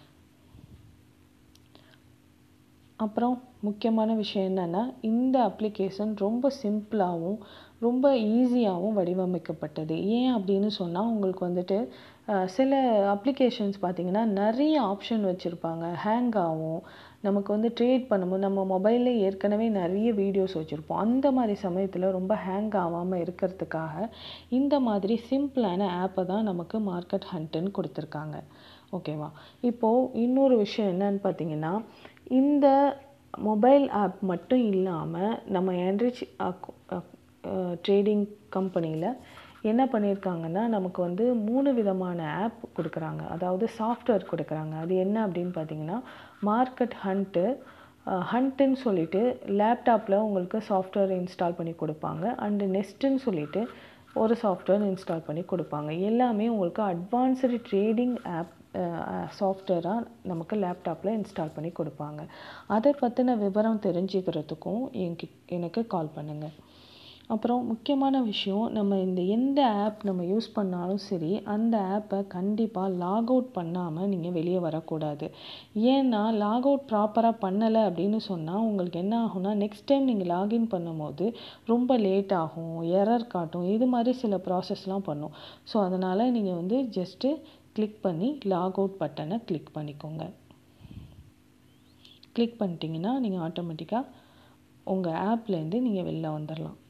அப்புறம் முக்கியமான விஷயம் என்னென்னா இந்த அப்ளிகேஷன் ரொம்ப சிம்பிளாகவும் ரொம்ப ஈஸியாகவும் வடிவமைக்கப்பட்டது ஏன் அப்படின்னு சொன்னால் உங்களுக்கு வந்துட்டு சில அப்ளிகேஷன்ஸ் பார்த்திங்கன்னா நிறைய ஆப்ஷன் வச்சுருப்பாங்க ஹேங் ஆகும் நமக்கு வந்து ட்ரேட் பண்ணும்போது நம்ம மொபைல்லே ஏற்கனவே நிறைய வீடியோஸ் வச்சுருப்போம் அந்த மாதிரி சமயத்தில் ரொம்ப ஹேங் ஆகாமல் இருக்கிறதுக்காக இந்த மாதிரி சிம்பிளான ஆப்பை தான் நமக்கு மார்க்கெட் ஹண்ட்டுன்னு கொடுத்துருக்காங்க ஓகேவா இப்போது இன்னொரு விஷயம் என்னன்னு பார்த்தீங்கன்னா இந்த மொபைல் ஆப் மட்டும் இல்லாமல் நம்ம ஆண்ட்ரிச் ட்ரேடிங் கம்பெனியில் என்ன பண்ணியிருக்காங்கன்னா நமக்கு வந்து மூணு விதமான ஆப் கொடுக்குறாங்க அதாவது சாஃப்ட்வேர் கொடுக்குறாங்க அது என்ன அப்படின்னு பார்த்தீங்கன்னா மார்க்கெட் ஹண்ட்டு ஹண்ட்டுன்னு சொல்லிவிட்டு லேப்டாப்பில் உங்களுக்கு சாஃப்ட்வேர் இன்ஸ்டால் பண்ணி கொடுப்பாங்க அண்டு நெஸ்ட்டுன்னு சொல்லிவிட்டு ஒரு சாஃப்ட்வேர் இன்ஸ்டால் பண்ணி கொடுப்பாங்க எல்லாமே உங்களுக்கு அட்வான்ஸ்டு ட்ரேடிங் ஆப் சாஃப்ட்வேராக நமக்கு லேப்டாப்பில் இன்ஸ்டால் பண்ணி கொடுப்பாங்க அதை பற்றின விவரம் தெரிஞ்சுக்கிறதுக்கும் என்கி எனக்கு கால் பண்ணுங்கள் அப்புறம் முக்கியமான விஷயம் நம்ம இந்த எந்த ஆப் நம்ம யூஸ் பண்ணாலும் சரி அந்த ஆப்பை கண்டிப்பாக லாக் அவுட் பண்ணாமல் நீங்கள் வெளியே வரக்கூடாது ஏன்னா லாக் அவுட் ப்ராப்பராக பண்ணலை அப்படின்னு சொன்னால் உங்களுக்கு என்ன ஆகும்னா நெக்ஸ்ட் டைம் நீங்கள் லாகின் பண்ணும்போது ரொம்ப லேட் ஆகும் எரர் காட்டும் இது மாதிரி சில ப்ராசஸ்லாம் பண்ணும் ஸோ அதனால் நீங்கள் வந்து ஜஸ்ட்டு கிளிக் பண்ணி லாக் அவுட் பட்டனை கிளிக் பண்ணிக்கோங்க கிளிக் பண்ணிட்டீங்கன்னா நீங்கள் ஆட்டோமேட்டிக்காக உங்கள் ஆப்லேருந்து நீங்கள் வெளில வந்துடலாம்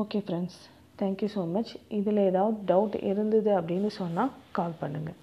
okay friends thank you so much இதில் ஏதாவது டவுட் இருந்தது அப்படின்னு சொன்னால் கால் பண்ணுங்கள்